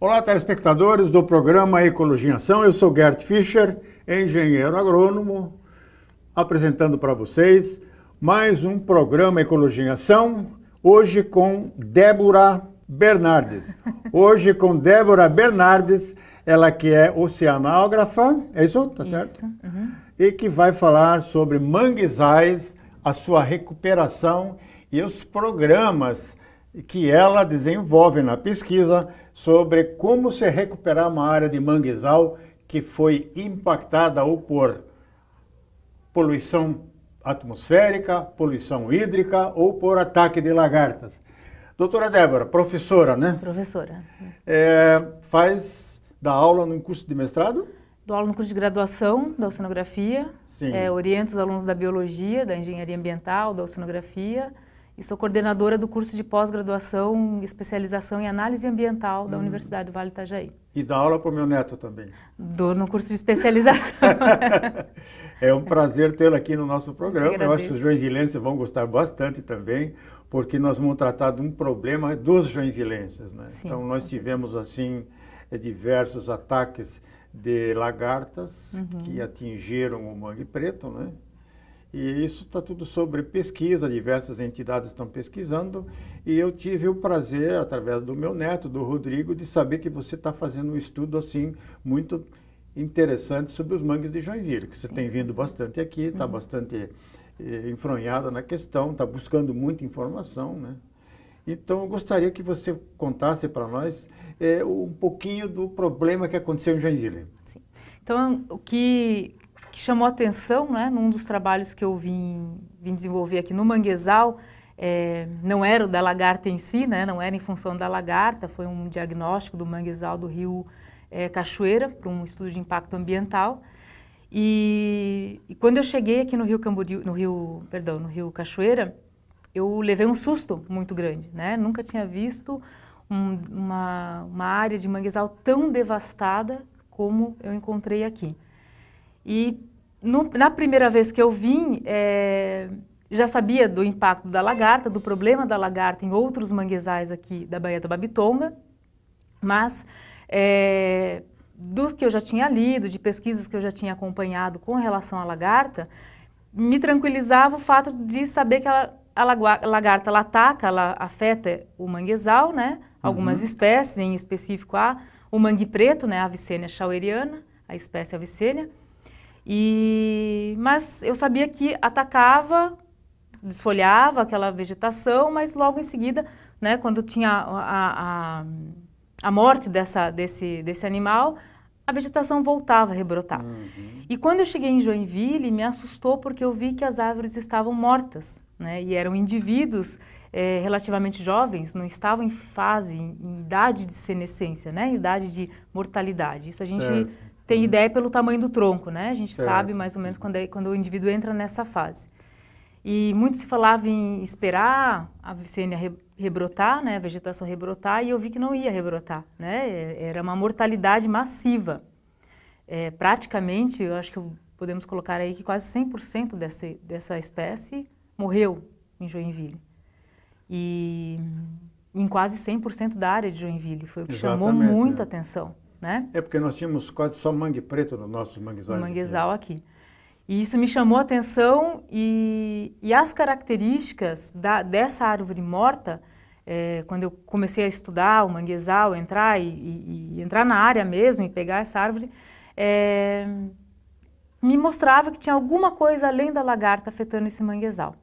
Olá, telespectadores do programa Ecologia em Ação. Eu sou Gert Fischer, engenheiro agrônomo, apresentando para vocês mais um programa Ecologia em Ação, hoje com Débora Bernardes. Hoje com Débora Bernardes, ela que é oceanógrafa, é isso? Tá certo? Isso. Uhum. E que vai falar sobre manguezais, a sua recuperação e os programas que ela desenvolve na pesquisa sobre como se recuperar uma área de manguezal que foi impactada ou por poluição atmosférica, poluição hídrica ou por ataque de lagartas. Doutora Débora, professora, né? Professora. É, faz da aula no curso de mestrado? Dou aula no curso de graduação da oceanografia. Sim. É, oriento os alunos da biologia, da engenharia ambiental, da oceanografia e sou coordenadora do curso de pós-graduação especialização em análise ambiental da hum. Universidade do Vale Itajaí. E dá aula para o meu neto também. Dou no curso de especialização. é um prazer tê-lo aqui no nosso programa. Eu, Eu acho que os joinvilenses vão gostar bastante também, porque nós vamos tratar de um problema dos joinvilenses. Né? Então, nós tivemos, assim, diversos ataques de lagartas uhum. que atingiram o mangue preto, né? E isso está tudo sobre pesquisa, diversas entidades estão pesquisando. E eu tive o prazer, através do meu neto, do Rodrigo, de saber que você está fazendo um estudo assim muito interessante sobre os mangues de Joinville, que você Sim. tem vindo bastante aqui, está uhum. bastante eh, enfronhada na questão, está buscando muita informação, né? Então, eu gostaria que você contasse para nós eh, um pouquinho do problema que aconteceu em Joinville. Sim. Então, o que que chamou atenção, né, num dos trabalhos que eu vim, vim desenvolver aqui no Manguezal, é, não era o da lagarta em si, né, não era em função da lagarta, foi um diagnóstico do Manguezal do Rio é, Cachoeira, para um estudo de impacto ambiental. E, e, quando eu cheguei aqui no Rio Camboriú, no Rio, perdão, no Rio Cachoeira, eu levei um susto muito grande, né? Nunca tinha visto um, uma, uma área de manguezal tão devastada como eu encontrei aqui. E no, na primeira vez que eu vim, é, já sabia do impacto da lagarta, do problema da lagarta em outros manguezais aqui da Baía da Babitonga, mas é, eh, do que eu já tinha lido, de pesquisas que eu já tinha acompanhado com relação à lagarta, me tranquilizava o fato de saber que ela, a lagarta ela ataca, ela afeta o manguezal, né? Algumas uhum. espécies, em específico a, o mangue preto, né? A Avicênia chaueriana, a espécie Avicênia. E mas eu sabia que atacava, desfolhava aquela vegetação, mas logo em seguida, né, quando tinha a, a, a morte dessa, desse, desse animal, a vegetação voltava a rebrotar. Uhum. E quando eu cheguei em Joinville, me assustou porque eu vi que as árvores estavam mortas, né? E eram indivíduos é, relativamente jovens, não estavam em fase, em, em idade de senescência, né? Em idade de mortalidade. Isso a gente certo tem uhum. ideia pelo tamanho do tronco, né? A gente certo. sabe mais ou menos quando, é, quando o indivíduo entra nessa fase. E muito se falava em esperar a vicênia rebrotar, né? A vegetação rebrotar, e eu vi que não ia rebrotar, né? É, era uma mortalidade massiva. É, praticamente, eu acho que podemos colocar aí que quase 100% dessa, dessa espécie morreu em Joinville. E em quase 100% da área de Joinville. Foi o que Exatamente, chamou né? muita né? atenção né? É porque nós tínhamos quase só mangue preto nos nossos manguezais. Manguezal aqui. aqui. E isso me chamou a atenção e, e as características da, dessa árvore morta, é, quando eu comecei a estudar o manguezal, entrar e, e, e entrar na área mesmo e pegar essa árvore, é, me mostrava que tinha alguma coisa além da lagarta afetando esse manguezal.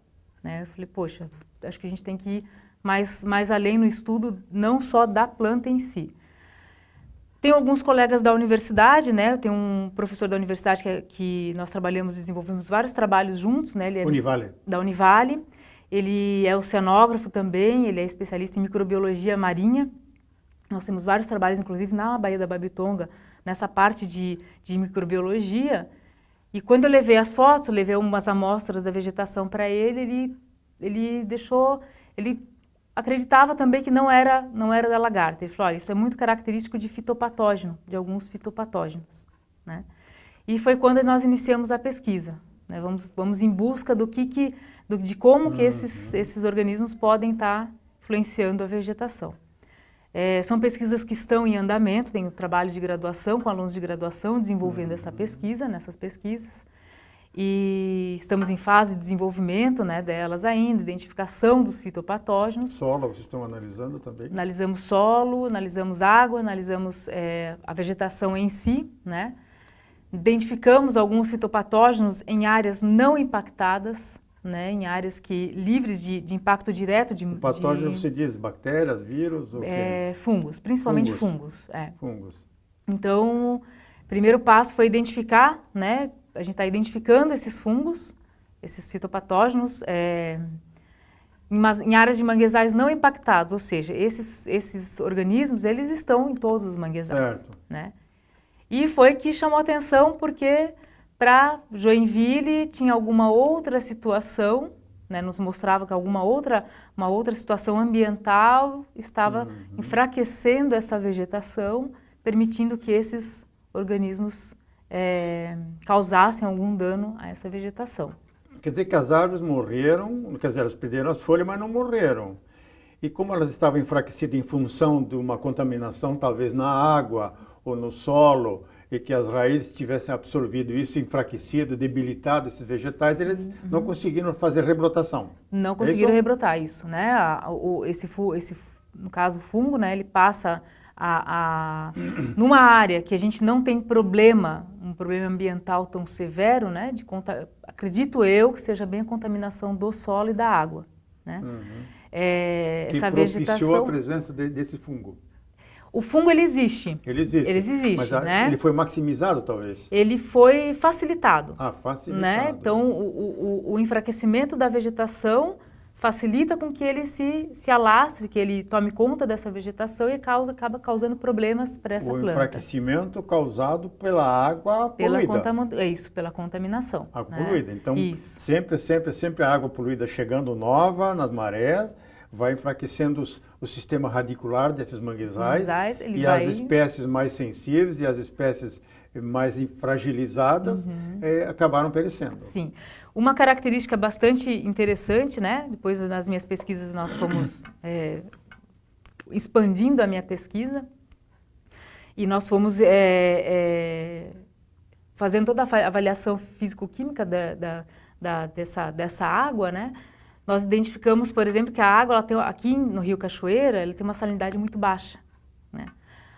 Né? Eu falei, poxa, acho que a gente tem que ir mais, mais além no estudo não só da planta em si. Tem alguns colegas da universidade, né? eu tenho um professor da universidade que, é, que nós trabalhamos, desenvolvemos vários trabalhos juntos, né? Ele é Univale. Da Univale. Ele é oceanógrafo também, ele é especialista em microbiologia marinha. Nós temos vários trabalhos, inclusive, na Baía da Babitonga, nessa parte de, de microbiologia. E quando eu levei as fotos, levei algumas amostras da vegetação para ele, ele, ele deixou, ele acreditava também que não era, não era da lagarta. Ele falou, olha, isso é muito característico de fitopatógeno, de alguns fitopatógenos, né? E foi quando nós iniciamos a pesquisa, né? Vamos, vamos em busca do que, que do, de como que esses, uhum. esses organismos podem estar influenciando a vegetação. É, são pesquisas que estão em andamento, tem o um trabalho de graduação com alunos de graduação desenvolvendo essa uhum. pesquisa, nessas pesquisas e estamos em fase de desenvolvimento né, delas ainda, identificação dos fitopatógenos. Solo, vocês estão analisando também? Analisamos solo, analisamos água, analisamos é, a vegetação em si, né? Identificamos alguns fitopatógenos em áreas não impactadas, né, em áreas que livres de, de impacto direto de... O patógeno de, você diz bactérias, vírus? Ou é, fungos, principalmente fungos. Fungos, é. fungos. Então, primeiro passo foi identificar, né? a gente está identificando esses fungos, esses fitopatógenos, é, em, mas, em áreas de manguezais não impactados, ou seja, esses, esses organismos, eles estão em todos os manguezais, certo. né? E foi que chamou atenção porque para Joinville tinha alguma outra situação, né, nos mostrava que alguma outra, uma outra situação ambiental estava uhum. enfraquecendo essa vegetação, permitindo que esses organismos é, causassem algum dano a essa vegetação. Quer dizer que as árvores morreram, quer dizer, elas perderam as folhas, mas não morreram. E como elas estavam enfraquecidas em função de uma contaminação, talvez na água ou no solo, e que as raízes tivessem absorvido isso, enfraquecido, debilitado esses vegetais, Sim. eles não uhum. conseguiram fazer rebrotação. Não é conseguiram é isso? rebrotar isso, né? esse, esse, no caso, o fungo, né? Ele passa a, a, numa área que a gente não tem problema, um problema ambiental tão severo, né, de acredito eu que seja bem a contaminação do solo e da água. Né? Uhum. É, que essa vegetação. a presença de, desse fungo. O fungo ele existe. Ele existe. Ele existe, mas a, né? ele foi maximizado talvez. Ele foi facilitado. Ah, facilitado. Né? Então o, o, o enfraquecimento da vegetação facilita com que ele se, se alastre, que ele tome conta dessa vegetação e causa, acaba causando problemas para essa o planta. O enfraquecimento causado pela água pela poluída. É isso, pela contaminação. Água né? poluída. Então, isso. sempre, sempre, sempre a água poluída chegando nova nas marés vai enfraquecendo os, o sistema radicular desses manguezais, manguezais e vai... as espécies mais sensíveis e as espécies mais fragilizadas uhum. é, acabaram perecendo. Sim. Uma característica bastante interessante, né? Depois nas minhas pesquisas nós fomos é, expandindo a minha pesquisa e nós fomos é, fazendo toda a avaliação físico-química da, da, da, dessa, dessa água, né? Nós identificamos, por exemplo, que a água, tem, aqui no Rio Cachoeira, ela tem uma salinidade muito baixa. Né?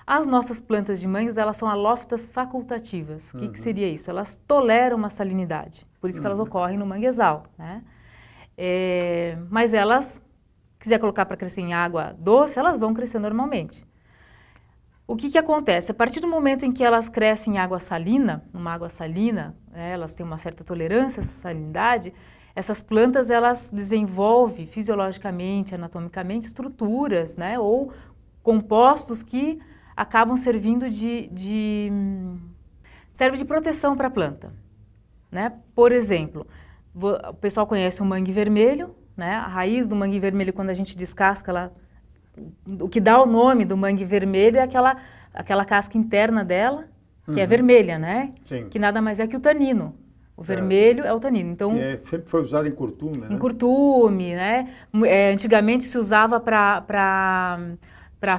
As nossas plantas de mangas elas são alófitas facultativas. O uhum. que, que, uhum. seria isso? Elas toleram uma salinidade, por isso que elas uhum. ocorrem no manguezal. Né? É, mas elas, quiser colocar para crescer em água doce, elas vão crescer normalmente. O que, que acontece? A partir do momento em que elas crescem em água salina, numa água salina, né, elas têm uma certa tolerância a essa salinidade, essas plantas elas desenvolvem fisiologicamente, anatomicamente estruturas, né, ou compostos que acabam servindo de, de serve de proteção para a planta, né? Por exemplo, o pessoal conhece o mangue vermelho, né? A raiz do mangue vermelho quando a gente descasca ela o que dá o nome do mangue vermelho é aquela aquela casca interna dela, que é uhum. é vermelha, né? Sim. Que nada mais é que o tanino. O é. vermelho é, é o tanino. Então, é, sempre foi usado em curtume, né? Em curtume, né? É, antigamente se usava para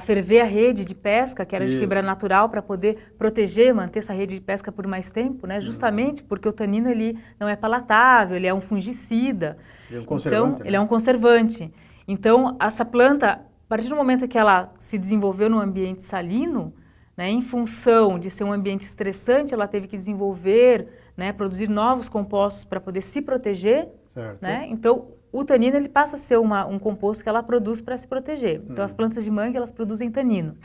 ferver a rede de pesca, que era Isso. de fibra natural, para poder proteger, manter essa rede de pesca por mais tempo, né? Uhum. Justamente porque o tanino ele não é palatável, ele é um fungicida. Ele é um então, conservante. Então, né? ele é um conservante. Então, essa planta, a partir do momento que ela se desenvolveu no ambiente salino, né, em função de ser um ambiente estressante, ela teve que desenvolver né, produzir novos compostos para poder se proteger, certo. né? Então, o tanino ele passa a ser uma, um composto que ela produz para se proteger. Então, hum. as plantas de mangue elas produzem tanino.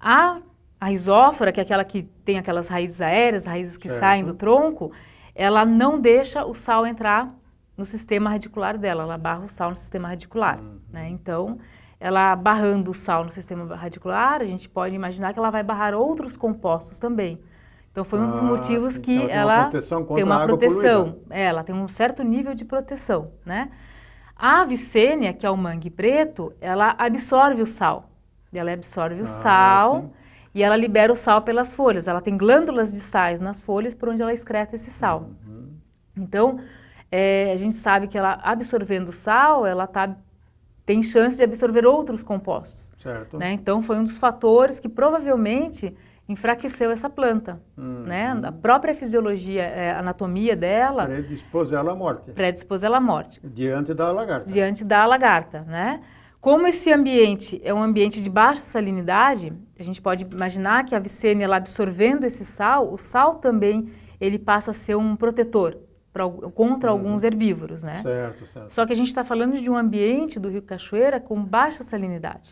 A, a que é aquela que tem aquelas raízes aéreas, raízes que certo. saem do tronco, ela não deixa o sal entrar no sistema radicular dela, ela barra o sal no sistema radicular. Hum. Né? Então, ela barrando o sal no sistema radicular, a gente pode imaginar que ela vai barrar outros compostos também. Então foi um dos ah, motivos que ela tem uma proteção, tem uma proteção. É, ela tem um certo nível de proteção, né? A vicênia, que é o mangue preto, ela absorve o sal. Ela absorve o ah, sal sim. e ela libera o sal pelas folhas. Ela tem glândulas de sais nas folhas por onde ela excreta esse sal. Uhum. Então, é, a gente sabe que ela absorvendo o sal, ela tá, tem chance de absorver outros compostos. Certo. Né? Então, foi um dos fatores que provavelmente enfraqueceu essa planta, uhum. né? A própria fisiologia, é, anatomia dela... Predispôs ela à morte. Predispôs ela à morte. Diante da lagarta. Diante da lagarta, né? Como esse ambiente é um ambiente de baixa salinidade, a gente pode imaginar que a vicênia, ela absorvendo esse sal, o sal também, ele passa a ser um protetor pra, contra uhum. alguns herbívoros, né? Certo, certo. Só que a gente está falando de um ambiente do Rio Cachoeira com baixa salinidade.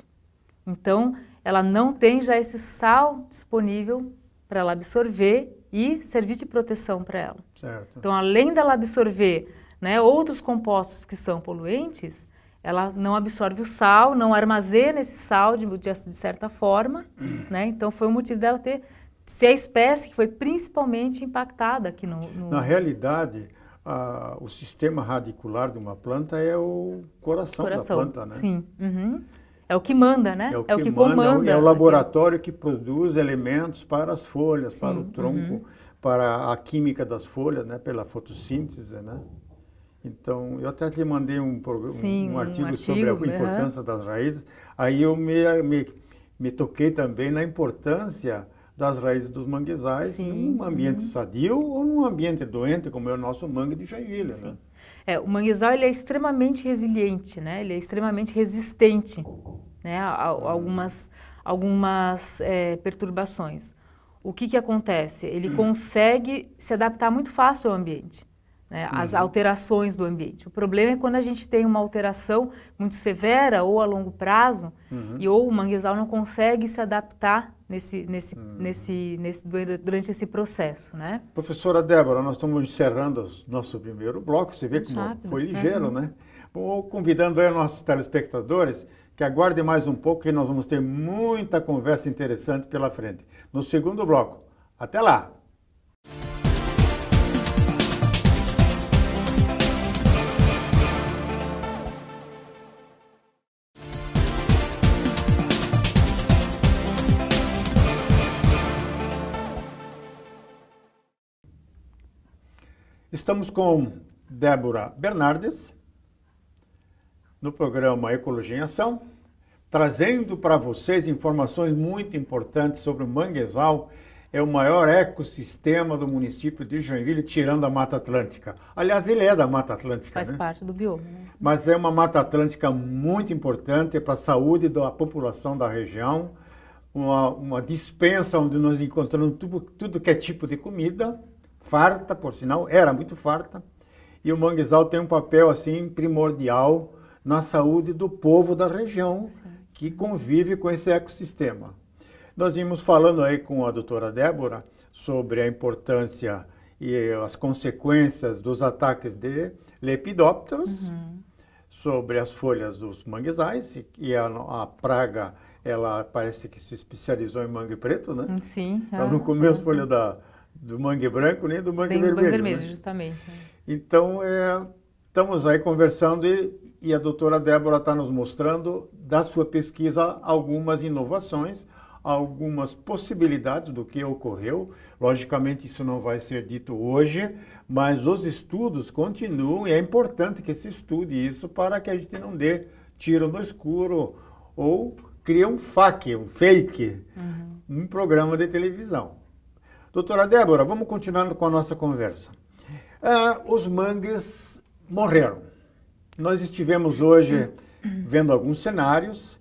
Então, ela não tem já esse sal disponível para ela absorver e servir de proteção para ela. Certo. Então, além dela absorver né, outros compostos que são poluentes, ela não absorve o sal, não armazena esse sal de, de certa forma. Hum. Né? Então, foi o motivo dela ter ser a espécie que foi principalmente impactada aqui no... no... Na realidade, a, o sistema radicular de uma planta é o coração, coração. da planta, né? Sim. Uhum. É o que manda, né? É o que, é o que manda, é comanda. É o né? laboratório que produz elementos para as folhas, Sim. para o tronco, uhum. para a química das folhas, né? Pela fotossíntese, né? Então, eu até lhe mandei um, Sim, um, artigo, um artigo, sobre a uhum. importância das raízes. Aí eu me, me, me toquei também na importância das raízes dos manguezais Sim. num ambiente uhum. sadio ou num ambiente doente, como é o nosso mangue de Joinville, né? É, o manguezal ele é extremamente resiliente, né? Ele é extremamente resistente né, algumas, algumas é, perturbações. O que, que acontece? Ele hum. consegue se adaptar muito fácil ao ambiente, né, às uhum. alterações do ambiente. O problema é quando a gente tem uma alteração muito severa ou a longo prazo, uhum. e ou o manguezal não consegue se adaptar nesse, nesse, hum. nesse, nesse, durante esse processo. Né? Professora Débora, nós estamos encerrando nosso primeiro bloco, você vê como foi né? ligeiro, né? Bom, convidando aí nossos telespectadores que aguarde mais um pouco que nós vamos ter muita conversa interessante pela frente. No segundo bloco. Até lá! Estamos com Débora Bernardes, no programa Ecologia em Ação, trazendo para vocês informações muito importantes sobre o manguezal, é o maior ecossistema do município de Joinville, tirando a Mata Atlântica. Aliás, ele é da Mata Atlântica. Faz né? parte do bioma. Né? Mas é uma Mata Atlântica muito importante para a saúde da população da região, uma, uma dispensa onde nós encontramos tudo, tudo que é tipo de comida, farta, por sinal, era muito farta. E o manguezal tem um papel assim primordial na saúde do povo da região que convive com esse ecossistema. Nós vimos falando aí com a doutora Débora sobre a importância e as consequências dos ataques de lepidópteros uhum. sobre as folhas dos manguezais e a, a, praga ela parece que se especializou em mangue preto, né? Sim. Ela ah, não comeu as folhas da, do mangue branco nem do mangue vermelho. Do mangue vermelho, né? justamente. É. Então é Estamos aí conversando e, e a doutora Débora está nos mostrando da sua pesquisa algumas inovações, algumas possibilidades do que ocorreu. Logicamente, isso não vai ser dito hoje, mas os estudos continuam e é importante que se estude isso para que a gente não dê tiro no escuro ou crie um fac, um fake, uhum. um programa de televisão. Doutora Débora, vamos continuando com a nossa conversa. Ah, os mangues morreram. Nós estivemos hoje vendo alguns cenários.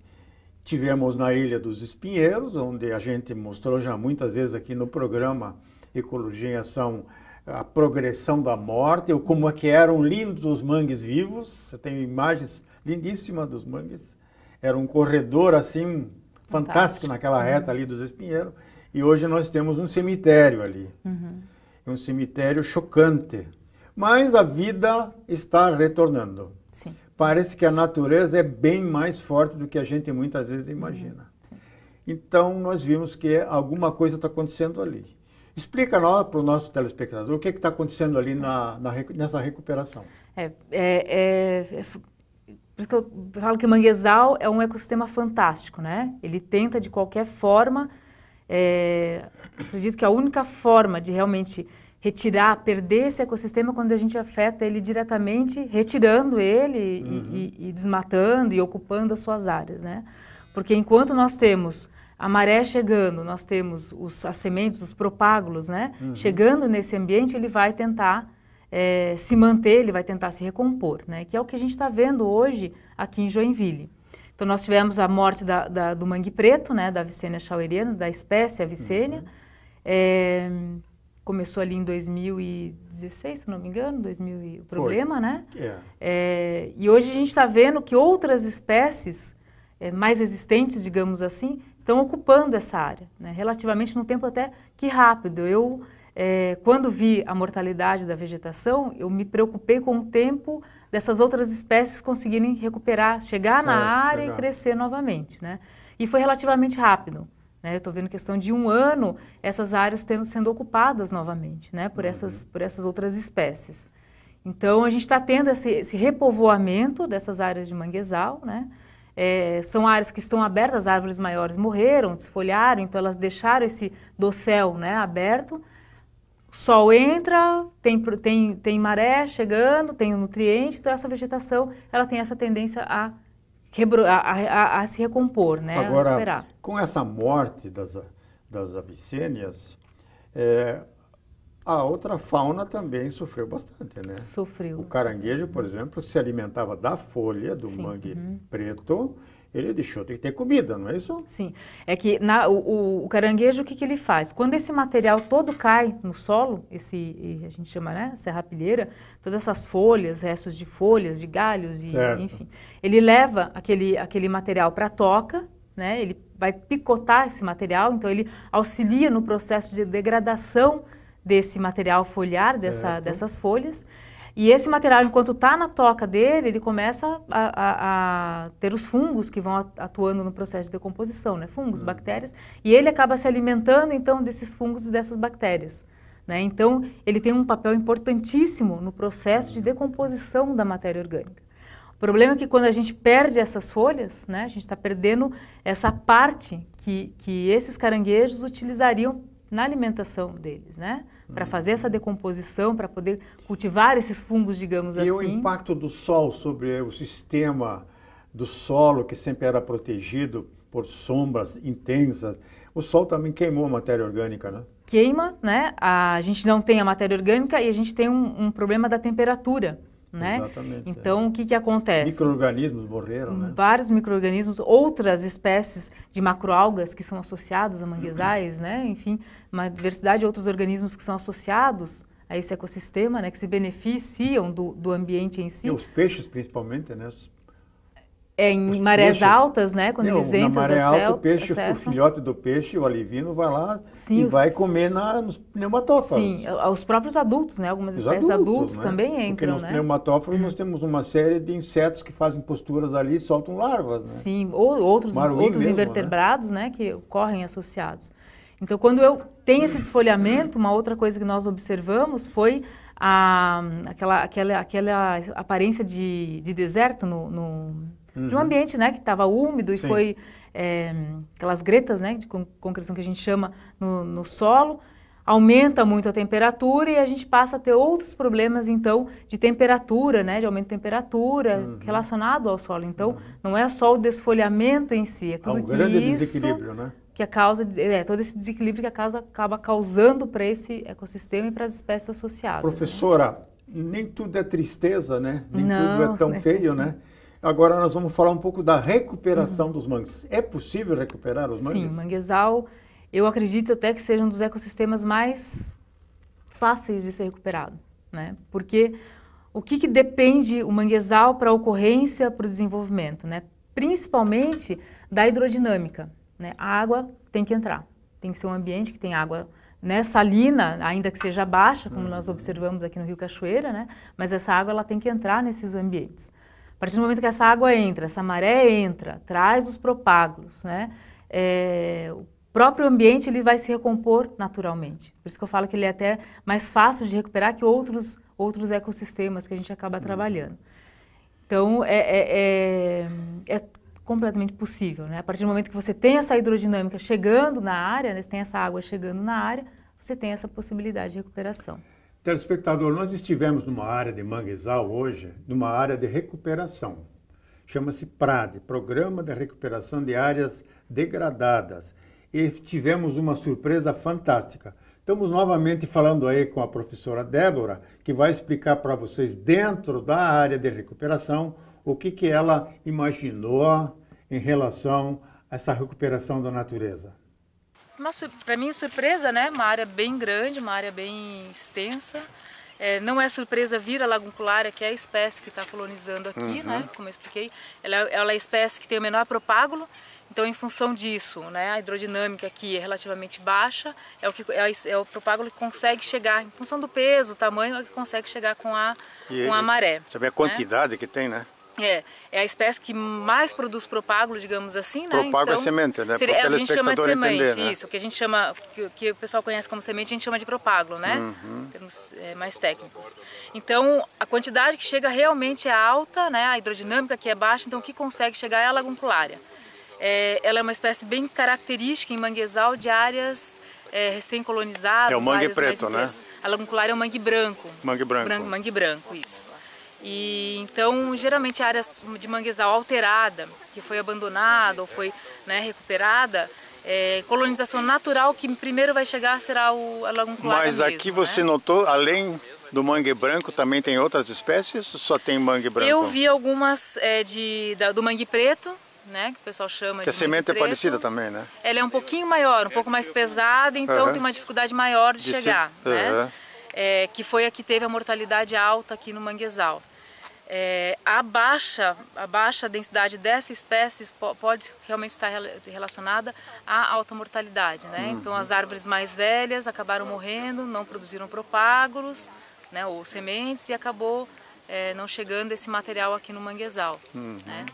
Tivemos na Ilha dos Espinheiros, onde a gente mostrou já muitas vezes aqui no programa Ecologia em Ação a progressão da morte, ou como é que eram lindos os mangues vivos. Eu tenho imagens lindíssimas dos mangues. Era um corredor assim fantástico, fantástico naquela uhum. reta ali dos Espinheiros. E hoje nós temos um cemitério ali. Uhum. Um cemitério chocante. Mas a vida está retornando. Sim. Parece que a natureza é bem mais forte do que a gente muitas vezes imagina. Uhum. Então, nós vimos que alguma coisa está acontecendo ali. Explica para o nosso telespectador o que é está acontecendo ali na, na, nessa recuperação. É, é, é, é por isso que eu falo que o manguezal é um ecossistema fantástico, né? Ele tenta de qualquer forma. É, acredito que a única forma de realmente retirar, perder esse ecossistema quando a gente afeta ele diretamente, retirando ele uhum. e, e, e, desmatando e ocupando as suas áreas, né? Porque enquanto nós temos a maré chegando, nós temos os, as sementes, os propágulos, né? Uhum. Chegando nesse ambiente, ele vai tentar é, se manter, ele vai tentar se recompor, né? Que é o que a gente está vendo hoje aqui em Joinville. Então, nós tivemos a morte da, da, do mangue preto, né? Da Vicênia chaueriana, da espécie Avicênia. Uhum. É, começou ali em 2016, se não me engano, 2000 e, o problema, Foi. né? É. é, e hoje a gente está vendo que outras espécies é, mais resistentes, digamos assim, estão ocupando essa área, né? relativamente num tempo até que rápido. Eu, é, quando vi a mortalidade da vegetação, eu me preocupei com o tempo dessas outras espécies conseguirem recuperar, chegar Foi, na área e crescer novamente, né? E foi relativamente rápido. Né? Eu estou vendo questão de um ano essas áreas tendo, sendo ocupadas novamente né? por, uhum. essas, por essas outras espécies. Então, a gente está tendo esse, esse, repovoamento dessas áreas de manguezal, né? É, são áreas que estão abertas, árvores maiores morreram, desfolharam, então elas deixaram esse dossel né, aberto. Sol entra, tem, tem, tem maré chegando, tem nutriente, então essa vegetação ela tem essa tendência a a, a, a, se recompor, né? Agora, com essa morte das, das Abissênias, é, a outra fauna também sofreu bastante, né? Sofreu. O caranguejo, por exemplo, que se alimentava da folha do Sim. mangue uhum. preto, ele deixou de ter comida, não é isso? Sim. É que na, o, o, caranguejo, o que, que ele faz? Quando esse material todo cai no solo, esse, a gente chama, né, serrapilheira, todas essas folhas, restos de folhas, de galhos, e, enfim, ele leva aquele, aquele material para a toca, né? Ele vai picotar esse material, então ele auxilia no processo de degradação desse material foliar, dessa, dessas folhas. E esse material, enquanto está na toca dele, ele começa a, a, a, ter os fungos que vão atuando no processo de decomposição, né? Fungos, uhum. bactérias. E ele acaba se alimentando, então, desses fungos e dessas bactérias. Né? Então, ele tem um papel importantíssimo no processo de hum. decomposição da matéria orgânica. O problema é que quando a gente perde essas folhas, né, a gente está perdendo essa parte que, que esses caranguejos utilizariam na alimentação deles, né? Para uhum. fazer essa decomposição, para poder cultivar esses fungos, digamos e assim. E o impacto do sol sobre o sistema do solo, que sempre era protegido por sombras intensas, o sol também queimou a matéria orgânica, né? Queima, né? A gente não tem a matéria orgânica e a gente tem um, um problema da temperatura né? Exatamente. É. Então, é. o que, que acontece? Microorganismos morreram, né? Vários microorganismos, outras espécies de macroalgas que são associadas a manguezais, uhum. né? Enfim, uma diversidade de outros organismos que são associados a esse ecossistema, né? Que se beneficiam do, do ambiente em si. E os peixes, principalmente, né? Os é, em os marés peixes, altas, né? Quando meu, eles entram. Na maré alta, o peixe, acessam. o filhote do peixe, o alivino, vai lá Sim, e vai comer na, nos pneumatófagos. Sim, os próprios adultos, né? Algumas os espécies adultos, adultos né? também entram. Porque nos né? pneumatófagos nós hum. temos uma série de insetos que fazem posturas ali e soltam larvas. Né? Sim, ou outros, outros mesmo, né? invertebrados, né? né? Que correm associados. Então, quando eu tenho esse desfolhamento, uma outra coisa que nós observamos foi a, aquela, aquela, aquela aparência de, de deserto no, no uhum. de um ambiente né, que estava úmido e Sim. foi é, aquelas gretas né, de concreção que a gente chama no, no solo aumenta muito a temperatura e a gente passa a ter outros problemas, então, de temperatura, né? De aumento de temperatura uhum. relacionado ao solo. Então, uhum. não é só o desfolhamento em si, é tudo que grande isso desequilíbrio, né? que a causa, é, todo esse desequilíbrio que a causa acaba causando para esse ecossistema e para as espécies associadas. Né? Professora, né? nem tudo é tristeza, né? Nem não, tudo é tão né? feio, né? Agora nós vamos falar um pouco da recuperação uhum. dos mangues. É possível recuperar os mangues? Sim, manguezal, eu acredito até que seja um dos ecossistemas mais fáceis de ser recuperado, né? Porque o que, que depende o manguezal para a ocorrência, para o desenvolvimento, né? Principalmente da hidrodinâmica, né? A água tem que entrar, tem que ser um ambiente que tem água né, salina, ainda que seja baixa, como uhum. nós observamos aqui no Rio Cachoeira, né? Mas essa água ela tem que entrar nesses ambientes. A partir do momento que essa água entra, essa maré entra, traz os propágulos, né? É, o próprio ambiente ele vai se recompor naturalmente. Por isso que eu falo que ele é até mais fácil de recuperar que outros, outros ecossistemas que a gente acaba uhum. trabalhando. Então, é, é, é, é, completamente possível. Né? A partir do momento que você tem essa hidrodinâmica chegando na área, né? você tem essa água chegando na área, você tem essa possibilidade de recuperação. Telespectador, nós estivemos numa área de manguezal hoje, numa área de recuperação. Chama-se PRADE, Programa de Recuperação de Áreas Degradadas. E tivemos uma surpresa fantástica. Estamos novamente falando aí com a professora Débora, que vai explicar para vocês, dentro da área de recuperação, o que, que ela imaginou em relação a essa recuperação da natureza para mim surpresa, né? Uma área bem grande, uma área bem extensa. É, não é surpresa vir a laguncularia, é que é a espécie que está colonizando aqui, uhum. né? Como eu expliquei, ela, é, ela é a espécie que tem o menor propágulo. Então, em função disso, né, a hidrodinâmica aqui é relativamente baixa, é o, que, é, é o propágulo que consegue chegar, em função do peso, tamanho, é o que consegue chegar com a, e com ele, a maré. também a quantidade né? que tem, né? É, é a espécie que mais produz propágulo, digamos assim, né? Propágulo é então, é semente, né? Seria, a gente chama de semente, entender, né? isso, O que a gente chama, que, que, o pessoal conhece como semente, a gente chama de propágulo, né? Uhum. Em termos é, mais técnicos. Então, a quantidade que chega realmente é alta, né? A hidrodinâmica que é baixa, então o que consegue chegar é a laguncularia. É, ela é uma espécie bem característica em manguezal de áreas é, recém-colonizadas. É o mangue preto, né? A laguncularia é o mangue branco. Mangue branco. branco mangue branco, isso. E então, geralmente áreas de manguezal alterada, que foi abandonada ou foi né, recuperada, é, colonização natural que primeiro vai chegar será o a Mas mesmo, aqui né? você né? notou, além do mangue branco também tem outras espécies? Só tem mangue branco? Eu vi algumas é, de, da, do mangue preto, né, que o pessoal chama que de a semente é parecida também, né? Ela é um pouquinho maior, um pouco mais pesada, então uhum. tem uma dificuldade maior de, de chegar, se... né? Uhum é, que foi a que teve a mortalidade alta aqui no manguezal. É, a, baixa, a baixa densidade dessa espécie pode realmente estar relacionada à alta mortalidade. Né? Então, as uhum. árvores mais velhas acabaram morrendo, não produziram propágulos né, ou sementes e acabou é, não chegando esse material aqui no manguezal. Uhum. Né?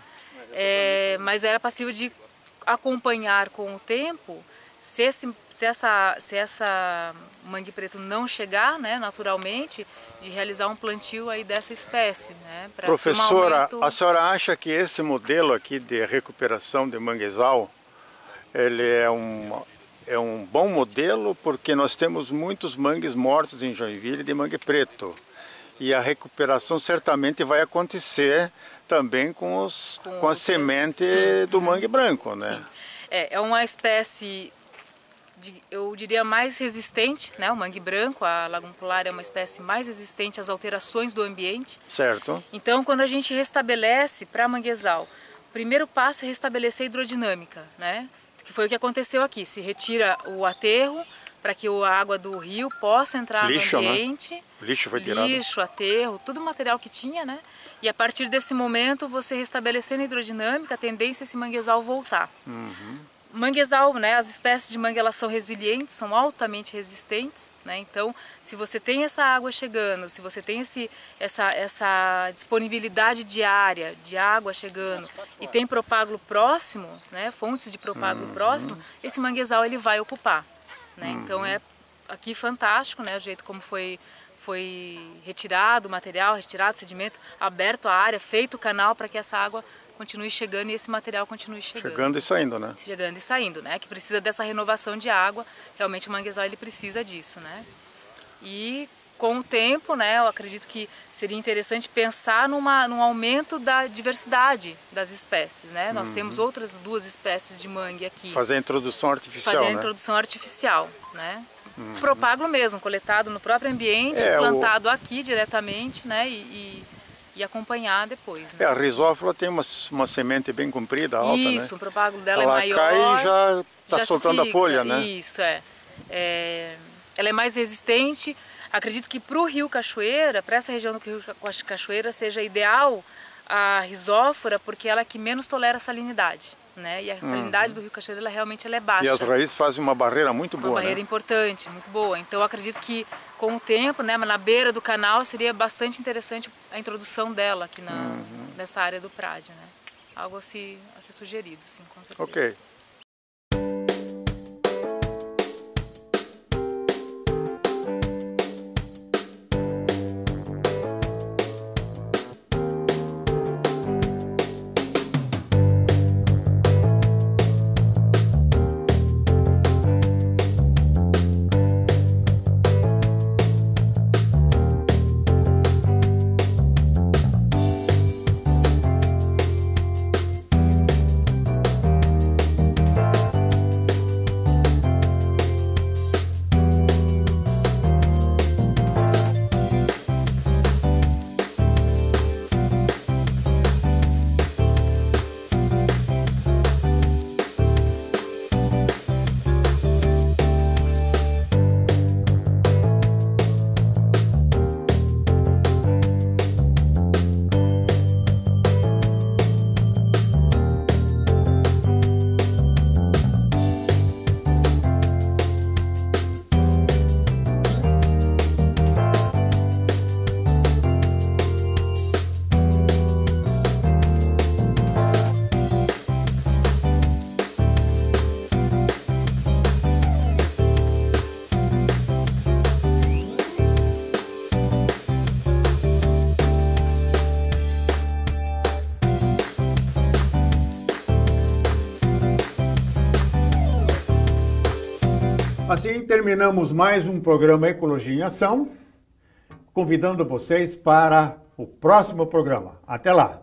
É, mas era passível de acompanhar com o tempo se, esse, se, essa, se essa mangue preto não chegar né, naturalmente, de realizar um plantio aí dessa espécie. Né, Professora, aumento... a senhora acha que esse modelo aqui de recuperação de manguezal, ele é um, é um bom modelo porque nós temos muitos mangues mortos em Joinville de mangue preto. E a recuperação certamente vai acontecer também com, os, com, com a semente sim. do mangue branco, né? Sim. É, é uma espécie eu diria, mais resistente, né? O mangue branco, a polar é uma espécie mais resistente às alterações do ambiente. Certo. Então, quando a gente restabelece para manguezal, o primeiro passo é restabelecer a hidrodinâmica, né? Que foi o que aconteceu aqui. Se retira o aterro para que a água do rio possa entrar lixo, no né? ambiente. Né? Lixo foi tirado. Lixo, aterro, tudo o material que tinha, né? E a partir desse momento, você restabelecendo a hidrodinâmica, a tendência é esse manguezal voltar. Uhum manguezal, né? As espécies de manga elas são resilientes, são altamente resistentes, né? Então, se você tem essa água chegando, se você tem esse, essa, essa disponibilidade diária de água chegando e tem propágulo próximo, né? Fontes de propágulo uhum. próximo, esse manguezal ele vai ocupar, né? Então, uhum. Então é aqui fantástico, né? O jeito como foi foi retirado o material, retirado o sedimento, aberto a área, feito o canal para que essa água continue chegando e esse material continue chegando. Chegando e saindo, né? Chegando e saindo, né? Que precisa dessa renovação de água. Realmente o manguezal ele precisa disso, né? E com o tempo, né, eu acredito que seria interessante pensar numa, num aumento da diversidade das espécies, né? Nós uhum. temos outras duas espécies de mangue aqui. Fazer a introdução artificial, Fazer a né? introdução artificial, né? Uhum. Propaglo mesmo, coletado no próprio ambiente, é, plantado o... aqui diretamente, né? E, e e acompanhar depois. Né? É, a risófila tem uma, uma semente bem comprida, alta, né? Isso, né? o propágulo dela é ela é maior. Ela cai e já está soltando fixa, a folha, né? Isso, é. é. Ela é mais resistente. Acredito que para o Rio Cachoeira, para essa região do Rio Cachoeira, seja ideal a risófora, porque ela é que menos tolera salinidade né? E a salinidade uhum. do Rio Cachoeira ela realmente ela é baixa. E as raízes fazem uma barreira muito uma boa. Uma barreira né? importante, muito boa. Então acredito que com o tempo, né, na beira do canal seria bastante interessante a introdução dela aqui na, uhum. nessa área do Prade, né? Algo a se, a ser sugerido, sim, com certeza. Ok. terminamos mais um programa Ecologia em Ação, convidando vocês para o próximo programa. Até lá!